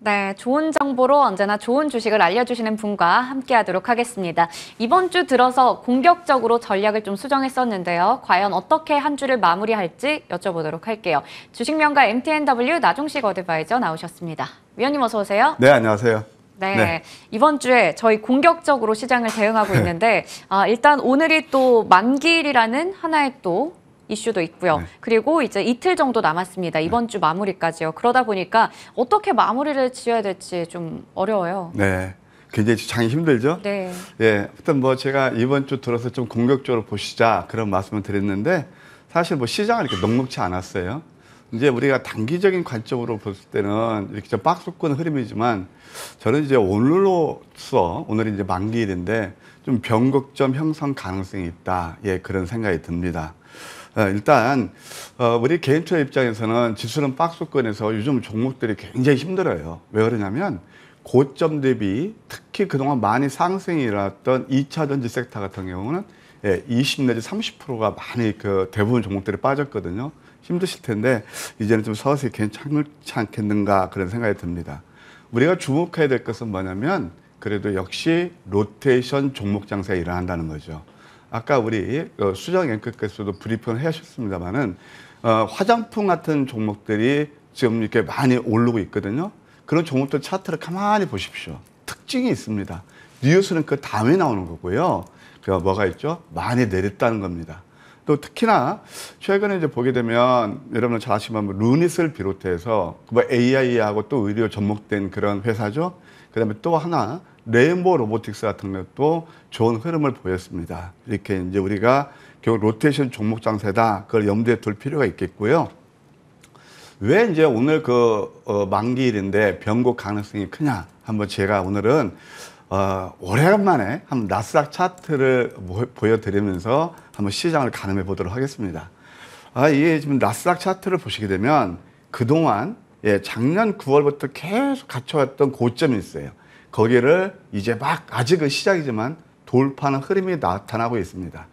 네, 좋은 정보로 언제나 좋은 주식을 알려주시는 분과 함께하도록 하겠습니다. 이번 주 들어서 공격적으로 전략을 좀 수정했었는데요. 과연 어떻게 한 주를 마무리할지 여쭤보도록 할게요. 주식명가 MTNW 나종식 어드바이저 나오셨습니다. 위원님 어서 오세요. 네, 안녕하세요. 네, 네, 이번 주에 저희 공격적으로 시장을 대응하고 있는데 아, 일단 오늘이 또 만기일이라는 하나의 또 이슈도 있고요. 네. 그리고 이제 이틀 정도 남았습니다. 이번 네. 주 마무리까지요. 그러다 보니까 어떻게 마무리를 지어야 될지 좀 어려워요. 네. 굉장히 장이 힘들죠? 네. 예. 일튼뭐 제가 이번 주 들어서 좀 공격적으로 보시자 그런 말씀을 드렸는데 사실 뭐 시장은 이렇게 넉넉치 않았어요. 이제 우리가 단기적인 관점으로 봤을 때는 이렇게 좀 박스권 흐름이지만 저는 이제 오늘로써 오늘이 이제 만기일인데 좀 변곡점 형성 가능성이 있다. 예, 그런 생각이 듭니다. 어, 일단 어, 우리 개인투자 입장에서는 지수는 박스권에서 요즘 종목들이 굉장히 힘들어요. 왜 그러냐면 고점 대비 특히 그동안 많이 상승이 일어났던 2차 전지 섹터 같은 경우는 예, 20 내지 30%가 많이 그 대부분 종목들이 빠졌거든요. 힘드실 텐데 이제는 좀 서서히 괜찮지 않겠는가 그런 생각이 듭니다. 우리가 주목해야 될 것은 뭐냐면 그래도 역시 로테이션 종목 장세가 일어난다는 거죠. 아까 우리 그 수정 앵커께서도 브리핑을 하셨습니다만은 어, 화장품 같은 종목들이 지금 이렇게 많이 오르고 있거든요. 그런 종목들 차트를 가만히 보십시오. 특징이 있습니다. 뉴스는 그 다음에 나오는 거고요. 그 뭐가 있죠? 많이 내렸다는 겁니다. 또 특히나 최근에 이제 보게 되면 여러분 잘 아시지만 루닛을 비롯해서 뭐 AI하고 또 의료 접목된 그런 회사죠. 그다음에 또 하나 레인보 로보틱스 같은 것도 좋은 흐름을 보였습니다. 이렇게 이제 우리가 결국 로테이션 종목 장세다. 그걸 염두에 둘 필요가 있겠고요. 왜 이제 오늘 그 어, 만기일인데 변곡 가능성이 크냐? 한번 제가 오늘은 어, 오래간만에 한번 나스닥 차트를 보여드리면서 한번 시장을 가늠해 보도록 하겠습니다. 아, 이게 지금 나스닥 차트를 보시게 되면 그동안 예, 작년 9월부터 계속 갇혀왔던 고점이 있어요. 거기를 이제 막 아직은 시작이지만 돌파하는 흐름이 나타나고 있습니다.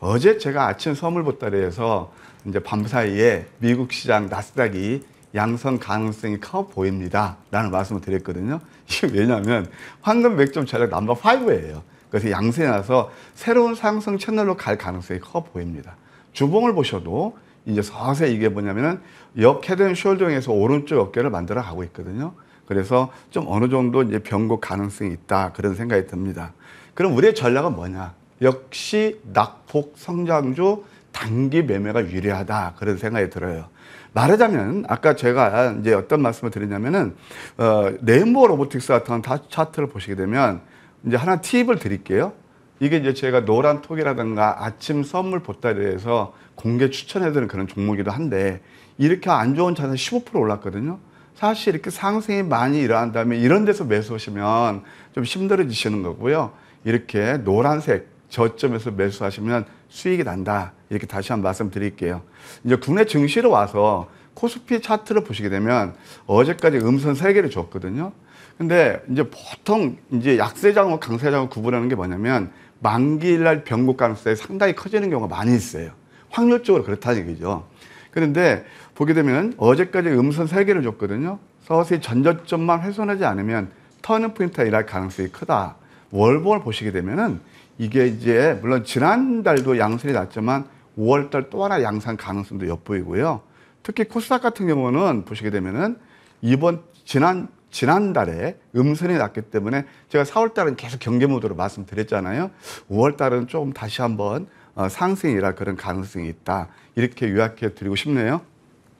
어제 제가 아침 선물 보따리에서 이제 밤 사이에 미국 시장 나스닥이 양성 가능성이 커 보입니다. 라는 말씀을 드렸거든요. 이게 왜냐면 황금 맥점 전략 넘버 5예요. 그래서 양세 나서 새로운 상승 채널로 갈 가능성이 커 보입니다. 주봉을 보셔도 이제 서서히 이게 뭐냐면역 헤드 숄더에서 오른쪽 어깨를 만들어 가고 있거든요. 그래서 좀 어느 정도 이제 변곡 가능성이 있다 그런 생각이 듭니다. 그럼 우리의 전략은 뭐냐? 역시 낙폭 성장주 단기 매매가 유리하다 그런 생각이 들어요. 말하자면 아까 제가 이제 어떤 말씀을 드리냐면은 어, 네모 로보틱스 같은 차트를 보시게 되면 이제 하나 팁을 드릴게요. 이게 이제 제가 노란 톡이라든가 아침 선물 보따리에서 공개 추천해드리는 그런 종목이기도 한데 이렇게 안 좋은 차는 15% 올랐거든요. 사실 이렇게 상승이 많이 일어난다면 이런 데서 매수하시면 좀 힘들어지시는 거고요. 이렇게 노란색 저점에서 매수하시면 수익이 난다. 이렇게 다시 한번 말씀드릴게요. 이제 국내 증시로 와서 코스피 차트를 보시게 되면 어제까지 음선 3개를 줬거든요. 근데 이제 보통 이제 약세장과 강세장을 구분하는 게 뭐냐면 만기일 날 변곡 가능성이 상당히 커지는 경우가 많이 있어요. 확률적으로 그렇다는 얘기죠. 그런데 보게 되면 어제까지 음선 3개를 줬거든요. 서서히 전저점만 훼손하지 않으면 터닝 포인트가 일할 가능성이 크다. 월봉을 보시게 되면은 이게 이제 물론 지난달도 양선이 났지만 5월달 또 하나 양상 가능성도 엿보이고요. 특히 코스닥 같은 경우는 보시게 되면은 이번 지난 지난달에 음선이 났기 때문에 제가 4월달은 계속 경계 모드로 말씀드렸잖아요. 5월달은 조금 다시 한번 어, 상승이라 그런 가능성이 있다. 이렇게 요약해 드리고 싶네요.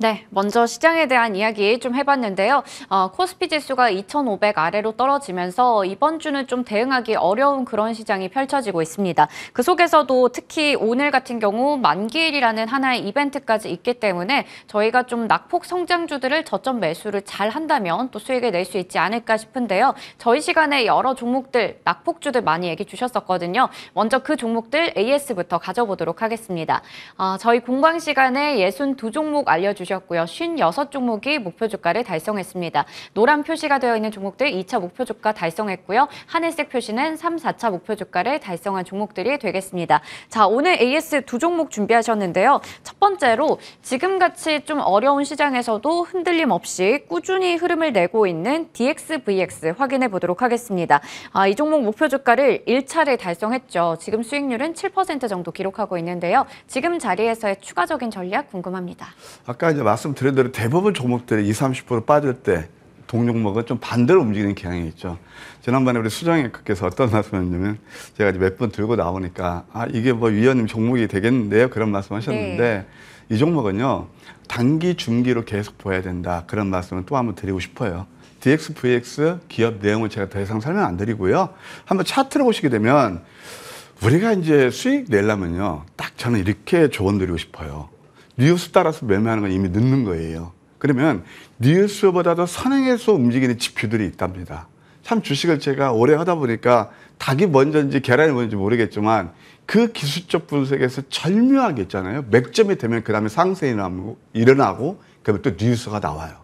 네, 먼저 시장에 대한 이야기 좀 해봤는데요. 어, 코스피 지수가 2,500 아래로 떨어지면서 이번 주는 좀 대응하기 어려운 그런 시장이 펼쳐지고 있습니다. 그 속에서도 특히 오늘 같은 경우 만기일이라는 하나의 이벤트까지 있기 때문에 저희가 좀 낙폭 성장주들을 저점 매수를 잘 한다면 또 수익을 낼 수 있지 않을까 싶은데요. 저희 시간에 여러 종목들, 낙폭주들 많이 얘기 주셨었거든요. 먼저 그 종목들 AS부터 가져보도록 하겠습니다. 어, 저희 공방 시간에 6 2 종목 알려주셨습니다. 주셨고요. 56종목이 목표 주가를 달성했습니다. 노란 표시가 되어 있는 종목들 2차 목표 주가 달성했고요. 하늘색 표시는 3, 4차 목표 주가를 달성한 종목들이 되겠습니다. 자, 오늘 AS 두 종목 준비하셨는데요. 첫 번째로 지금같이 좀 어려운 시장에서도 흔들림 없이 꾸준히 흐름을 내고 있는 DXVX 확인해 보도록 하겠습니다. 아, 이 종목 목표 주가를 1차례 달성했죠. 지금 수익률은 7% 정도 기록하고 있는데요. 지금 자리에서의 추가적인 전략 궁금합니다. 아까 이제 말씀드린 대로 대부분 종목들이 20, 30% 빠질 때 동종목은 좀 반대로 움직이는 경향이 있죠. 지난번에 우리 수정액께서 어떤 말씀하셨냐면 제가 이제 몇번 들고 나오니까 아 이게 뭐 위원님 종목이 되겠는데요 그런 말씀하셨는데 네. 이 종목은요 단기 중기로 계속 보야 된다 그런 말씀을 또 한번 드리고 싶어요. DXVX 기업 내용을 제가 더 이상 설명 안 드리고요. 한번 차트를 보시게 되면 우리가 이제 수익 내려면요 딱 저는 이렇게 조언 드리고 싶어요. 뉴스 따라서 매매하는 건 이미 늦는 거예요. 그러면 뉴스보다도 선행해서 움직이는 지표들이 있답니다. 참 주식을 제가 오래 하다 보니까 닭이 먼저인지 계란이 먼저인지 모르겠지만 그 기술적 분석에서 절묘하게 있잖아요. 맥점이 되면 그 다음에 상승이 일어나고 그러면 또 뉴스가 나와요.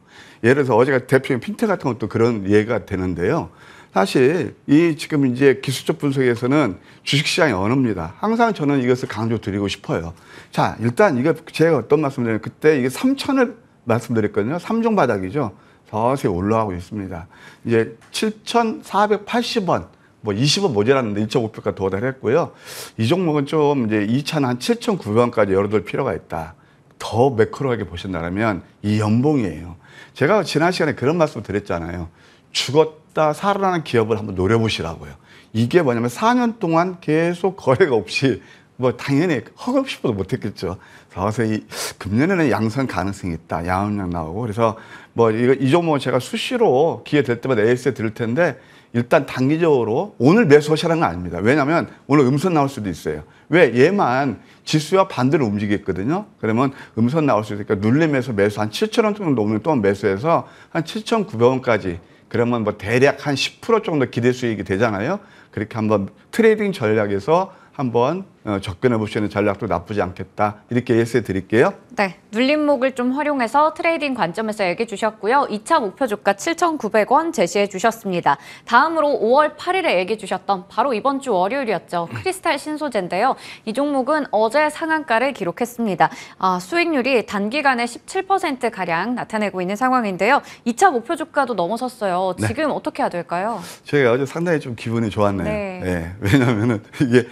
예를 들어서 어제가 대표님 핀테 같은 것도 그런 예가 되는데요. 사실 이 지금 이제 기술적 분석에서는 주식시장의 언어입니다. 항상 저는 이것을 강조드리고 싶어요. 자, 일단 이거 제가 어떤 말씀드렸면 그때 이게 3천을 말씀드렸거든요. 3종 바닥이죠. 서서히 올라가고 있습니다. 이제 7,480원 뭐 20원 모자랐는데 1.5%까지 도달했고요. 이 종목은 좀 이제 2차는 한 7,900원까지 열어둘 필요가 있다. 더 매크로하게 보신다면 이 연봉이에요. 제가 지난 시간에 그런 말씀 을 드렸잖아요. 죽었 없다 살아나는 기업을 한번 노려보시라고요. 이게 뭐냐면 4년 동안 계속 거래가 없이 뭐 당연히 허급 싶어도 못했겠죠. 그래서 이 금년에는 양성 가능성이 있다. 양음량 나오고 그래서 뭐 이거 이 종목은 제가 수시로 기회 될 때마다 AS에 들을 텐데 일단 단기적으로 오늘 매수하시라는 건 아닙니다. 왜냐하면 오늘 음선 나올 수도 있어요. 왜? 얘만 지수와 반대로 움직였거든요. 그러면 음선 나올 수 있으니까 눌림에서 매수 한7천원 정도 오면 또 매수해서 한 7,900원까지 그러면 뭐 대략 한 10% 정도 기대 수익이 되잖아요. 그렇게 한번 트레이딩 전략에서 한번 어, 접근해 보시는 전략도 나쁘지 않겠다 이렇게 예스해 드릴게요. 네, 눌림목을 좀 활용해서 트레이딩 관점에서 얘기해 주셨고요. 2차 목표 주가 7,900원 제시해 주셨습니다. 다음으로 5월 8일에 얘기해 주셨던 바로 이번 주 월요일이었죠. 크리스탈 신소재인데요. 이 종목은 어제 상한가를 기록했습니다. 아, 수익률이 단기간에 17%가량 나타내고 있는 상황인데요. 2차 목표 주가도 넘어섰어요. 네. 지금 네. 어떻게 해야 될까요? 제가 어제 상당히 좀 기분이 좋았네요. 네. 네. 왜냐하면 이게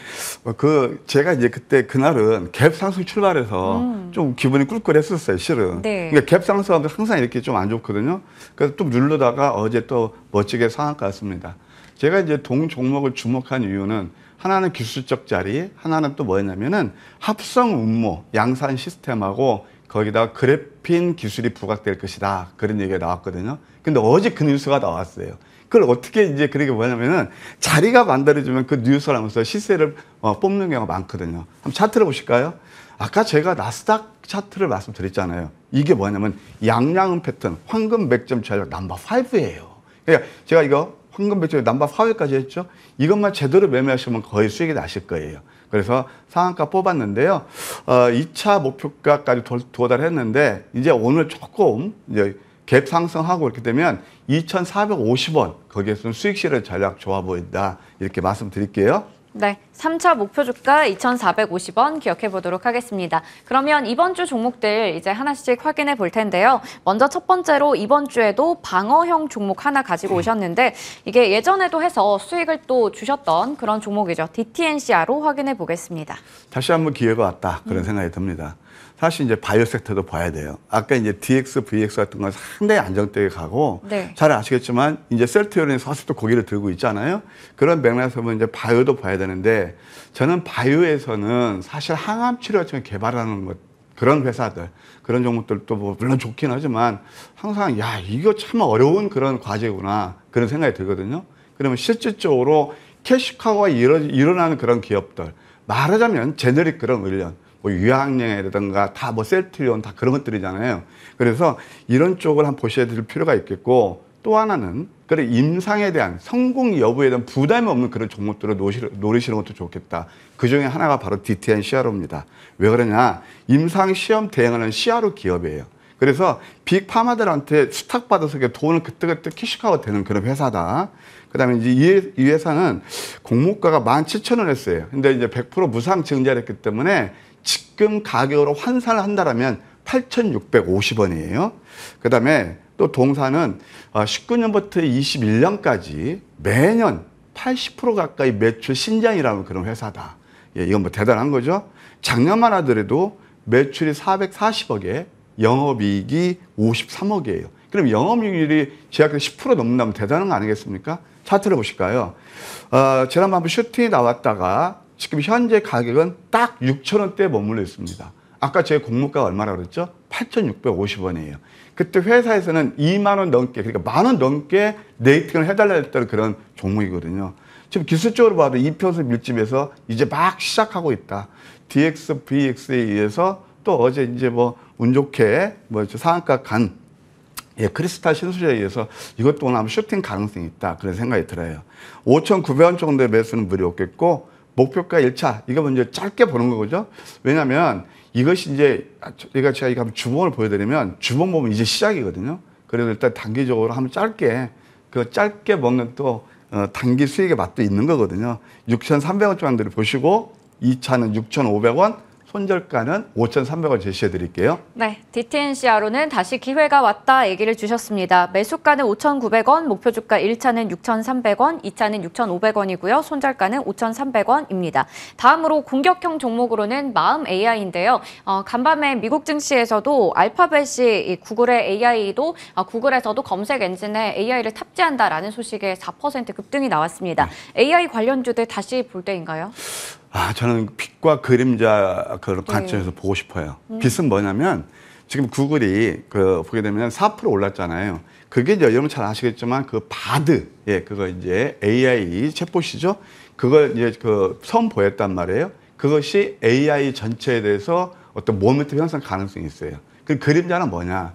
그 제가 이제 그때 그날은 갭 상승 출발해서 음. 좀 기분이 꿀꿀했었어요, 실은. 네. 그러니까 갭 상승하면 항상 이렇게 좀 안 좋거든요. 그래서 좀 누르다가 어제 또 멋지게 상한가 왔습니다. 제가 이제 동 종목을 주목한 이유는 하나는 기술적 자리, 하나는 또 뭐였냐면은 합성 음모, 양산 시스템하고 거기다 그래핀 기술이 부각될 것이다. 그런 얘기가 나왔거든요. 근데 어제 그 뉴스가 나왔어요. 그걸 어떻게 이제 그게 렇 뭐냐면은 자리가 만들어지면 그 뉴스를 하면서 시세를 어, 뽑는 경우가 많거든요. 한번 차트를 보실까요? 아까 제가 나스닥 차트를 말씀드렸잖아요. 이게 뭐냐면 양양은 패턴, 황금 맥점 전략 넘버 5예요. 그러니까 제가 이거 황금 백조 남바 5까지 했죠. 이것만 제대로 매매하시면 거의 수익이 나실 거예요. 그래서 상한가 뽑았는데요. 어, 2차 목표가까지 도, 도달했는데 이제 오늘 조금 이제 갭 상승하고 이렇게 되면 2,450원 거기에서는 수익 실을 전략 좋아 보인다 이렇게 말씀드릴게요. 네, 3차 목표 주가 2,450원 기억해 보도록 하겠습니다. 그러면 이번 주 종목들 이제 하나씩 확인해 볼 텐데요. 먼저 첫 번째로 이번 주에도 방어형 종목 하나 가지고 오셨는데 이게 예전에도 해서 수익을 또 주셨던 그런 종목이죠. DTNCR로 확인해 보겠습니다. 다시 한번 기회가 왔다 그런 음. 생각이 듭니다. 사실 이제 바이오 섹터도 봐야 돼요. 아까 이제 DX, VX 같은 건 상당히 안정되게 가고 네. 잘 아시겠지만 이제 셀트리온이 사실 또 고기를 들고 있잖아요. 그런 맥락에서 보면 이제 바이오도 봐야 되는데 저는 바이오에서는 사실 항암 치료 지금 개발하는 것 그런 회사들 그런 종목들도 뭐 물론 좋긴 하지만 항상 야 이거 참 어려운 그런 과제구나 그런 생각이 들거든요. 그러면 실질적으로 캐시카우가 일어, 일어나는 그런 기업들 말하자면 제너릭 그런 의견 뭐유학여이라든가다뭐 셀트리온 다 그런 것들이잖아요. 그래서 이런 쪽을 한번 보셔야 될 필요가 있겠고 또 하나는 그래 임상에 대한 성공 여부에 대한 부담이 없는 그런 종목들을 노리시는 것도 좋겠다. 그 중에 하나가 바로 DTN CRO입니다. 왜 그러냐? 임상 시험 대행하는 CRO 기업이에요. 그래서 빅 파마들한테 수탁받아서 돈을 그때그때 캐시카가 되는 그런 회사다. 그 다음에 이제 이 회사는 공모가가 만 칠천 원했어요 근데 이제 백 프로 무상 증자를 했기 때문에 지금 가격으로 환산을 한다면 8,650원이에요. 그 다음에 또 동사는 19년부터 어, 21년까지 매년 80% 가까이 매출 신장이라는 그런 회사다. 예, 이건 뭐 대단한 거죠. 작년만 하더라도 매출이 440억에 영업이익이 53억이에요. 그럼 영업이익률이 제약금 10% 넘는다면 대단한 거 아니겠습니까? 차트를 보실까요? 어, 지난번 한번 슈팅이 나왔다가 지금 현재 가격은 딱 6천원대에 머물러 있습니다. 아까 제 공모가 가 얼마라 그랬죠? 8,650원이에요. 그때 회사에서는 2만 원 넘게 그러니까 만 원 넘게 네이팅을 해달라 했던 그런 종목이거든요. 지금 기술적으로 봐도 2평수 밀집에서 이제 막 시작하고 있다. DX, VX에 의해서 또 어제 이제 뭐 운 좋게 뭐 상한가 간 예, 크리스탈 신술에 의해서 이것 또한 아마 쇼팅 가능성이 있다. 그런 생각이 들어요. 5,900원 정도의 매수는 무리 없겠고 목표가 1차 이거 먼저 짧게 보는 거죠. 왜냐하면 이것이 이제 제가 제가 이거 한번 주봉을 보여드리면 주봉 보면 이제 시작이거든요. 그래서 일단 단기적으로 한번 짧게 그 짧게 먹는 또 어, 단기 수익의 맛도 있는 거거든요. 6,300원 정도를 보시고 2차는 6,500원, 손절가는 5,300원 제시해 드릴게요. 네, DTNCR로는 다시 기회가 왔다 얘기를 주셨습니다. 매수가는 5,900원, 목표 주가 1차는 6,300원, 2차는 6,500원이고요. 손절가는 5,300원입니다. 다음으로 공격형 종목으로는 마음 AI인데요. 어, 간밤에 미국 증시에서도 알파벳이 구글의 AI도 어, 구글에서도 검색 엔진에 AI를 탑재한다라는 소식에 4% 급등이 나왔습니다. AI 네. 관련주들 다시 볼 때인가요? 아, 저는 빛과 그림자 그런 네. 관점에서 네. 보고 싶어요. 음. 빛은 뭐냐면 지금 구글이 그 보게 되면 4% 올랐잖아요. 그게 이제 여러분 잘 아시겠지만 그 바드 예 그거 이제 AI 챗봇이죠. 그걸 이제 그 선보였단 말이에요. 그것이 AI 전체에 대해서 어떤 모멘트 형성 가능성이 있어요. 그 그림자는 뭐냐?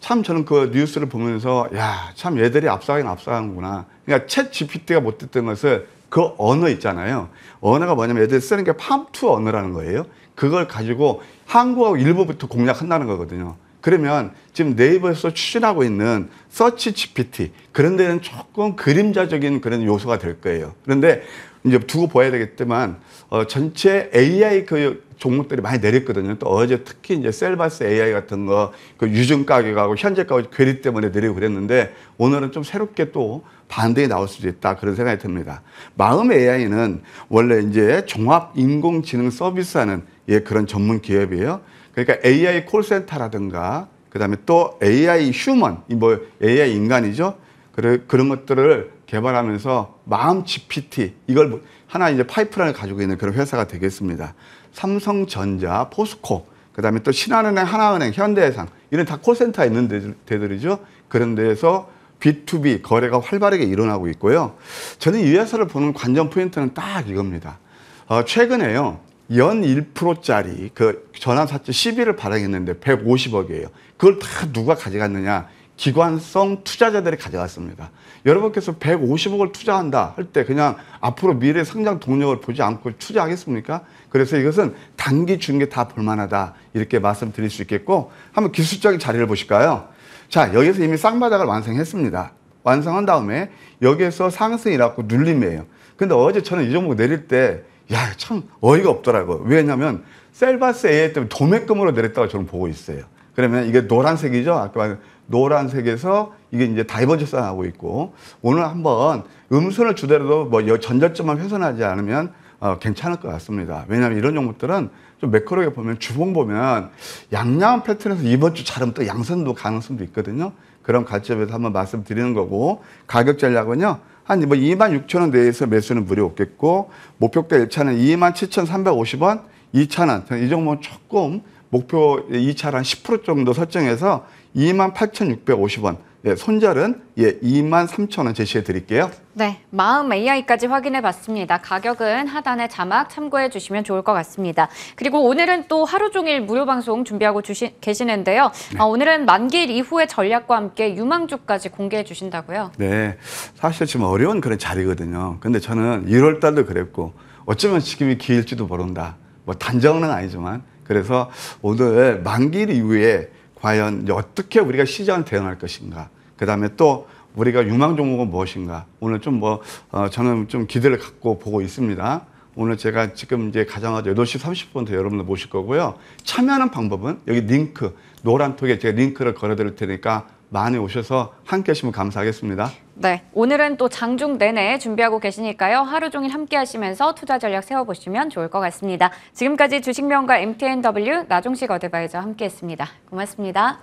참 저는 그 뉴스를 보면서 야참 얘들이 앞서가긴 앞서가는구나. 그러니까 챗 GPT가 못됐던 것을 그 언어 있잖아요. 언어가 뭐냐면 애들이 쓰는 게 팜투 언어라는 거예요. 그걸 가지고 한국하고 일본부터 공략한다는 거거든요. 그러면 지금 네이버에서 추진하고 있는 서치 GPT 그런 데는 조금 그림자적인 그런 요소가 될 거예요. 그런데 이제 두고 봐야 되겠지만 어, 전체 AI 그 종목들이 많이 내렸거든요. 또 어제 특히 이제 셀바스 AI 같은 거 그 유증 가격하고 현재 가격 괴리 때문에 내리고 그랬는데 오늘은 좀 새롭게 또 반등이 나올 수도 있다 그런 생각이 듭니다. 마음 AI는 원래 이제 종합 인공지능 서비스하는 예 그런 전문 기업이에요. 그러니까 AI 콜센터라든가 그다음에 또 AI 휴먼 뭐 AI 인간이죠. 그런 그 것들을 개발하면서 마음 GPT 이걸 뭐 하나 이제 파이프라인을 가지고 있는 그런 회사가 되겠습니다. 삼성전자, 포스코, 그 다음에 또 신한은행, 하나은행, 현대해상 이런 다 콜센터에 있는 데, 데들이죠. 그런 데에서 B2B 거래가 활발하게 일어나고 있고요. 저는 이 회사를 보는 관전 포인트는 딱 이겁니다. 어, 최근에요. 연 1%짜리 그 전환사채 1 0위를 발행했는데 150억이에요. 그걸 다 누가 가져갔느냐. 기관성 투자자들이 가져갔습니다. 여러분께서 150억을 투자한다 할 때 그냥 앞으로 미래 성장 동력을 보지 않고 투자하겠습니까? 그래서 이것은 단기 중계 다 볼만하다 이렇게 말씀드릴 수 있겠고 한번 기술적인 자리를 보실까요? 자 여기서 이미 쌍바닥을 완성했습니다. 완성한 다음에 여기에서 상승이라고 눌림이에요. 근데 어제 저는 이 종목 내릴 때 야 참 어이가 없더라고요. 왜냐하면 셀바스 AI 때문에 도매금으로 내렸다고 저는 보고 있어요. 그러면 이게 노란색이죠? 아까 말 노란색에서 이게 이제 다이버지스 나오고 있고 오늘 한번 음선을 주대로 뭐 전자점만 훼손하지 않으면 어, 괜찮을 것 같습니다. 왜냐하면 이런 종목들은 좀 매크로에 보면 주봉 보면 양양 패턴에서 이번 주자하면또 양선도 가능성도 있거든요. 그런 관점에서 한번 말씀드리는 거고 가격 전략은요. 한 뭐 2만 6천 원 내에서 매수는 무리 없겠고 목표가 1차는 2만 7,350원, 2차는 이 정도면 조금 목표 2차를 한 10% 정도 설정해서 28,650원. 네, 손절은 예, 23,000원 제시해 드릴게요. 네, 마음 AI까지 확인해 봤습니다. 가격은 하단의 자막 참고해 주시면 좋을 것 같습니다. 그리고 오늘은 또 하루 종일 무료 방송 준비하고 주시, 계시는데요. 네. 아, 오늘은 만길 이후의 전략과 함께 유망주까지 공개해 주신다고요? 네, 사실 지금 어려운 그런 자리거든요. 근데 저는 1월 달도 그랬고 어쩌면 지금이 기일지도 모른다. 뭐 단정은 아니지만 그래서 오늘 만길 이후에 과연 어떻게 우리가 시장을 대응할 것인가. 그 다음에 또 우리가 유망 종목은 무엇인가. 오늘 좀 뭐, 어, 저는 좀 기대를 갖고 보고 있습니다. 오늘 제가 지금 이제 가장 아주 8시 30분부터 여러분들 모실 거고요. 참여하는 방법은 여기 링크, 노란톡에 제가 링크를 걸어 드릴 테니까 많이 오셔서 함께 하시면 감사하겠습니다. 네, 오늘은 또 장중 내내 준비하고 계시니까요. 하루 종일 함께 하시면서 투자 전략 세워보시면 좋을 것 같습니다. 지금까지 주식명가 MTNW 나종식 어드바이저 함께했습니다. 고맙습니다.